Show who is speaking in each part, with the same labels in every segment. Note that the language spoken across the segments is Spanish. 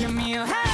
Speaker 1: give me a hand.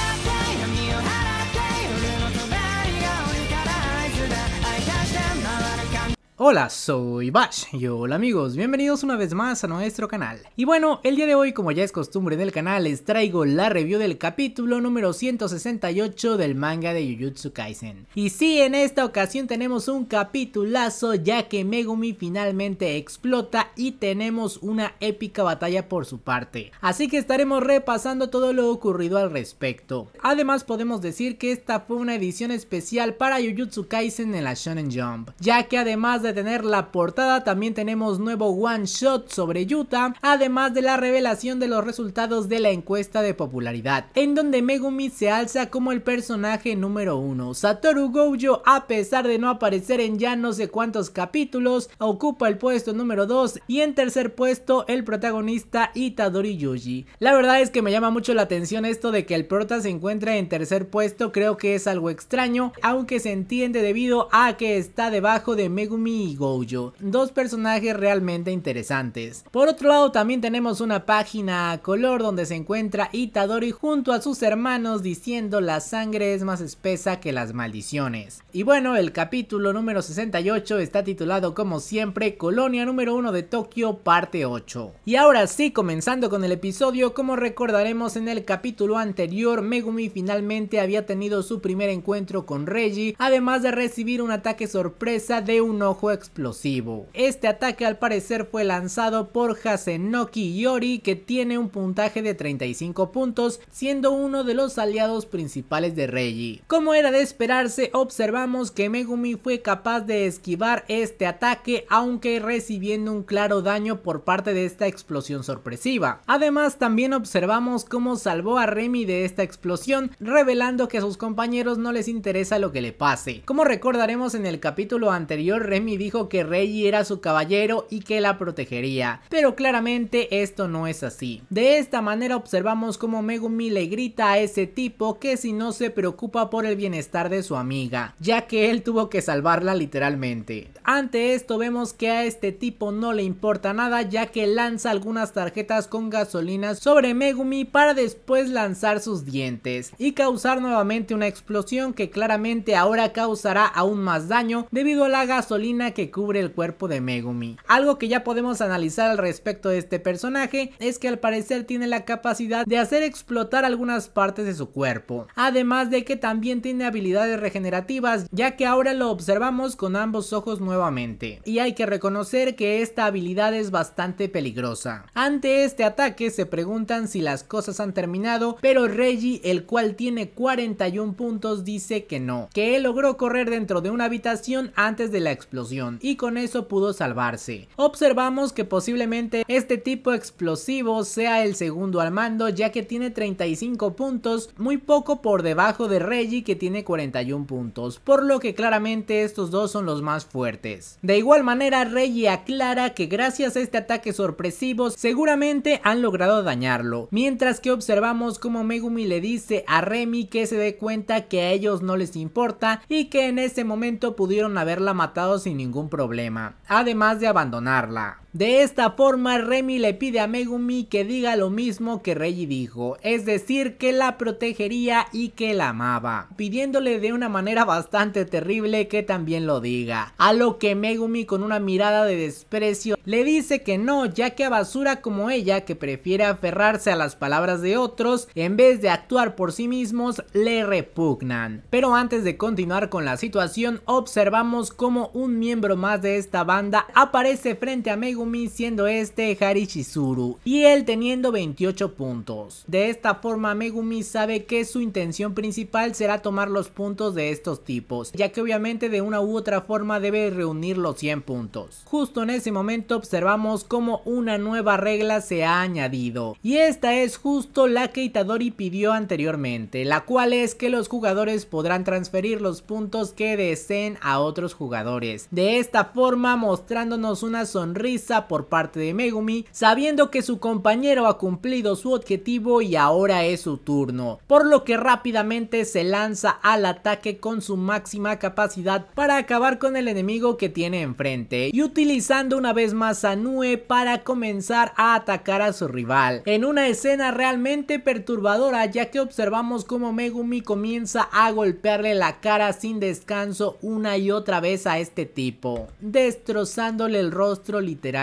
Speaker 1: Hola, soy Bash y hola amigos, bienvenidos una vez más a nuestro canal. Y bueno, el día de hoy como ya es costumbre del canal les traigo la review del capítulo número 168 del manga de Jujutsu Kaisen. Y sí, en esta ocasión tenemos un capitulazo ya que Megumi finalmente explota y tenemos una épica batalla por su parte. Así que estaremos repasando todo lo ocurrido al respecto. Además podemos decir que esta fue una edición especial para Jujutsu Kaisen en la Shonen Jump, ya que además de de tener la portada, también tenemos nuevo one shot sobre Yuta además de la revelación de los resultados de la encuesta de popularidad, en donde Megumi se alza como el personaje número uno. Satoru Gojo, a pesar de no aparecer en ya no sé cuántos capítulos, ocupa el puesto número 2 y en tercer puesto el protagonista Itadori Yuji. La verdad es que me llama mucho la atención esto de que el prota se encuentra en tercer puesto, creo que es algo extraño, aunque se entiende debido a que está debajo de Megumi y Gojo, dos personajes realmente interesantes. Por otro lado también tenemos una página a color donde se encuentra Itadori junto a sus hermanos diciendo la sangre es más espesa que las maldiciones. Y bueno, el capítulo número 68 está titulado como siempre Colonia número 1 de Tokio parte 8. Y ahora sí, comenzando con el episodio, como recordaremos en el capítulo anterior, Megumi finalmente había tenido su primer encuentro con Reggie, además de recibir un ataque sorpresa de un ojo explosivo. Este ataque al parecer fue lanzado por Hasenoki Yori que tiene un puntaje de 35 puntos siendo uno de los aliados principales de Reggie. Como era de esperarse observamos que Megumi fue capaz de esquivar este ataque aunque recibiendo un claro daño por parte de esta explosión sorpresiva. Además también observamos cómo salvó a Remy de esta explosión revelando que a sus compañeros no les interesa lo que le pase. Como recordaremos en el capítulo anterior Remy dijo que rey era su caballero y que la protegería. Pero claramente esto no es así. De esta manera observamos cómo Megumi le grita a ese tipo que si no se preocupa por el bienestar de su amiga, ya que él tuvo que salvarla literalmente. Ante esto vemos que a este tipo no le importa nada ya que lanza algunas tarjetas con gasolina sobre Megumi para después lanzar sus dientes y causar nuevamente una explosión que claramente ahora causará aún más daño debido a la gasolina que cubre el cuerpo de Megumi. Algo que ya podemos analizar al respecto de este personaje es que al parecer tiene la capacidad de hacer explotar algunas partes de su cuerpo, además de que también tiene habilidades regenerativas ya que ahora lo observamos con ambos ojos nuevamente y hay que reconocer que esta habilidad es bastante peligrosa. Ante este ataque se preguntan si las cosas han terminado pero Reggie el cual tiene 41 puntos dice que no, que él logró correr dentro de una habitación antes de la explosión y con eso pudo salvarse. Observamos que posiblemente este tipo explosivo sea el segundo al mando ya que tiene 35 puntos, muy poco por debajo de Reggie que tiene 41 puntos, por lo que claramente estos dos son los más fuertes. De igual manera Reggie aclara que gracias a este ataque sorpresivo seguramente han logrado dañarlo, mientras que observamos como Megumi le dice a Remy que se dé cuenta que a ellos no les importa y que en ese momento pudieron haberla matado sin ningún ningún problema, además de abandonarla. De esta forma, Remy le pide a Megumi que diga lo mismo que Reggie dijo, es decir, que la protegería y que la amaba, pidiéndole de una manera bastante terrible que también lo diga, a lo que Megumi con una mirada de desprecio le dice que no, ya que a basura como ella, que prefiere aferrarse a las palabras de otros, en vez de actuar por sí mismos, le repugnan. Pero antes de continuar con la situación, observamos como un miembro más de esta banda aparece frente a Megumi siendo este Harishizuru y él teniendo 28 puntos. De esta forma Megumi sabe que su intención principal será tomar los puntos de estos tipos, ya que obviamente de una u otra forma debe reunir los 100 puntos. Justo en ese momento observamos como una nueva regla se ha añadido, y esta es justo la que Itadori pidió anteriormente, la cual es que los jugadores podrán transferir los puntos que deseen a otros jugadores. De esta forma mostrándonos una sonrisa por parte de Megumi, sabiendo que su compañero ha cumplido su objetivo y ahora es su turno, por lo que rápidamente se lanza al ataque con su máxima capacidad para acabar con el enemigo que tiene enfrente y utilizando una vez más a Nue para comenzar a atacar a su rival, en una escena realmente perturbadora ya que observamos cómo Megumi comienza a golpearle la cara sin descanso una y otra vez a este tipo, destrozándole el rostro literalmente.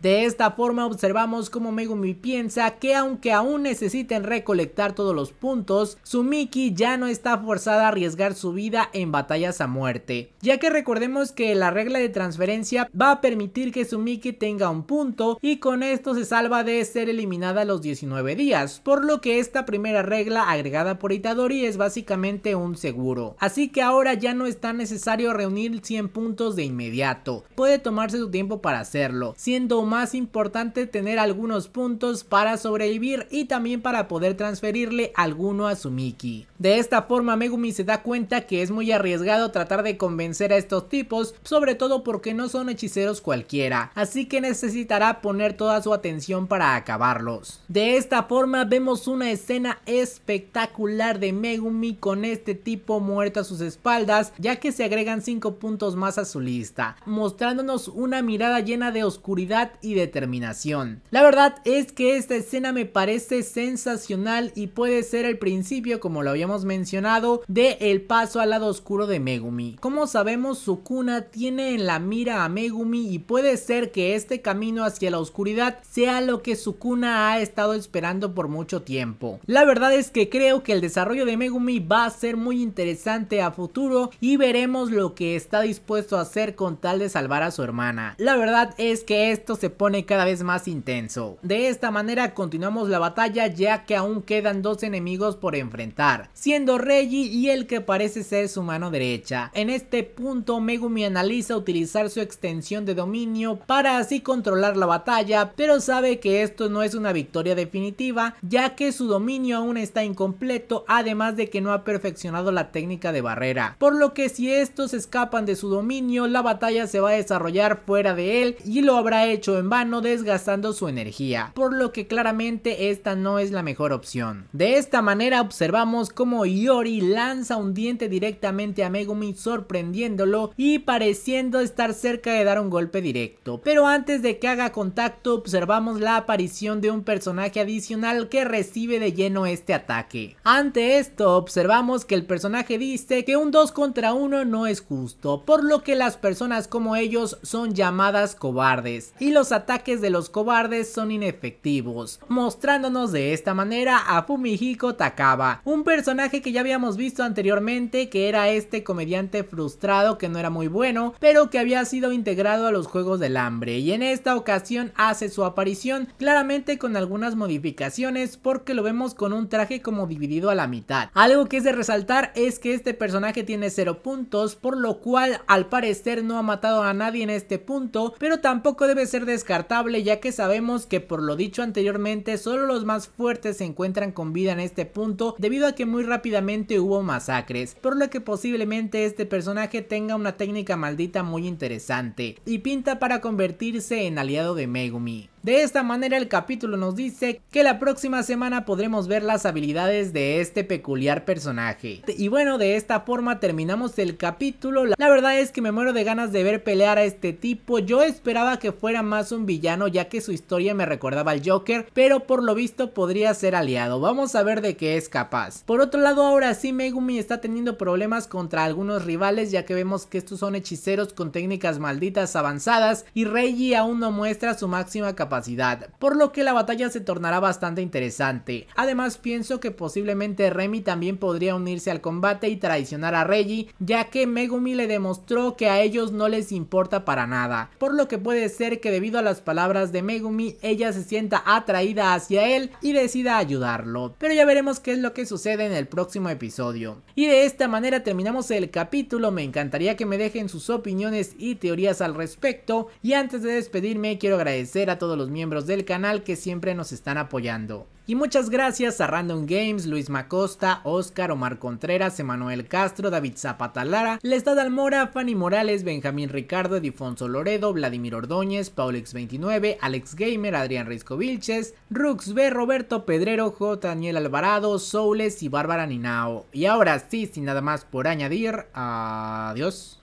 Speaker 1: De esta forma observamos cómo Megumi piensa que aunque aún necesiten recolectar todos los puntos, Sumiki ya no está forzada a arriesgar su vida en batallas a muerte, ya que recordemos que la regla de transferencia va a permitir que Sumiki tenga un punto y con esto se salva de ser eliminada a los 19 días, por lo que esta primera regla agregada por Itadori es básicamente un seguro. Así que ahora ya no está necesario reunir 100 puntos de inmediato, puede tomarse su tiempo para hacerlo siendo más importante tener algunos puntos para sobrevivir y también para poder transferirle alguno a su Sumiki. De esta forma Megumi se da cuenta que es muy arriesgado tratar de convencer a estos tipos, sobre todo porque no son hechiceros cualquiera, así que necesitará poner toda su atención para acabarlos. De esta forma vemos una escena espectacular de Megumi con este tipo muerto a sus espaldas, ya que se agregan 5 puntos más a su lista, mostrándonos una mirada llena de oscuridad y determinación. La verdad es que esta escena me parece sensacional y puede ser el principio, como lo habíamos mencionado, de el paso al lado oscuro de Megumi. Como sabemos, Sukuna tiene en la mira a Megumi y puede ser que este camino hacia la oscuridad sea lo que Sukuna ha estado esperando por mucho tiempo. La verdad es que creo que el desarrollo de Megumi va a ser muy interesante a futuro y veremos lo que está dispuesto a hacer con tal de salvar a su hermana. La verdad es es que esto se pone cada vez más intenso. De esta manera continuamos la batalla ya que aún quedan dos enemigos por enfrentar, siendo Reggie y el que parece ser su mano derecha. En este punto Megumi analiza utilizar su extensión de dominio para así controlar la batalla, pero sabe que esto no es una victoria definitiva ya que su dominio aún está incompleto además de que no ha perfeccionado la técnica de barrera, por lo que si estos escapan de su dominio la batalla se va a desarrollar fuera de él y lo habrá hecho en vano desgastando su energía, por lo que claramente esta no es la mejor opción. De esta manera observamos cómo Yori lanza un diente directamente a Megumi sorprendiéndolo y pareciendo estar cerca de dar un golpe directo, pero antes de que haga contacto observamos la aparición de un personaje adicional que recibe de lleno este ataque. Ante esto observamos que el personaje dice que un 2 contra 1 no es justo, por lo que las personas como ellos son llamadas cobardes y los ataques de los cobardes son inefectivos, mostrándonos de esta manera a Fumihiko Takaba, un personaje que ya habíamos visto anteriormente que era este comediante frustrado que no era muy bueno, pero que había sido integrado a los Juegos del Hambre y en esta ocasión hace su aparición claramente con algunas modificaciones porque lo vemos con un traje como dividido a la mitad. Algo que es de resaltar es que este personaje tiene 0 puntos por lo cual al parecer no ha matado a nadie en este punto pero también tampoco debe ser descartable ya que sabemos que por lo dicho anteriormente solo los más fuertes se encuentran con vida en este punto debido a que muy rápidamente hubo masacres, por lo que posiblemente este personaje tenga una técnica maldita muy interesante y pinta para convertirse en aliado de Megumi. De esta manera el capítulo nos dice que la próxima semana podremos ver las habilidades de este peculiar personaje. Y bueno, de esta forma terminamos el capítulo. La verdad es que me muero de ganas de ver pelear a este tipo. Yo esperaba que fuera más un villano ya que su historia me recordaba al Joker, pero por lo visto podría ser aliado, vamos a ver de qué es capaz. Por otro lado ahora sí Megumi está teniendo problemas contra algunos rivales ya que vemos que estos son hechiceros con técnicas malditas avanzadas y Reiji aún no muestra su máxima capacidad, por lo que la batalla se tornará bastante interesante. Además pienso que posiblemente Remy también podría unirse al combate y traicionar a Reiji ya que Megumi le demostró que a ellos no les importa para nada, por lo que puede ser que debido a las palabras de Megumi ella se sienta atraída hacia él y decida ayudarlo, pero ya veremos qué es lo que sucede en el próximo episodio. Y de esta manera terminamos el capítulo, me encantaría que me dejen sus opiniones y teorías al respecto y antes de despedirme quiero agradecer a todos los miembros del canal que siempre nos están apoyando. Y muchas gracias a Random Games, Luis Macosta, Oscar, Omar Contreras, Emanuel Castro, David Zapata Lara, Lestad Almora, Fanny Morales, Benjamín Ricardo, Difonso Loredo, Vladimir Ordóñez, Paulex29, Alex Gamer, Adrián Risco Vilches, Rux B, Roberto Pedrero, J. Daniel Alvarado, Soules y Bárbara Ninao. Y ahora sí, sin nada más por añadir, adiós.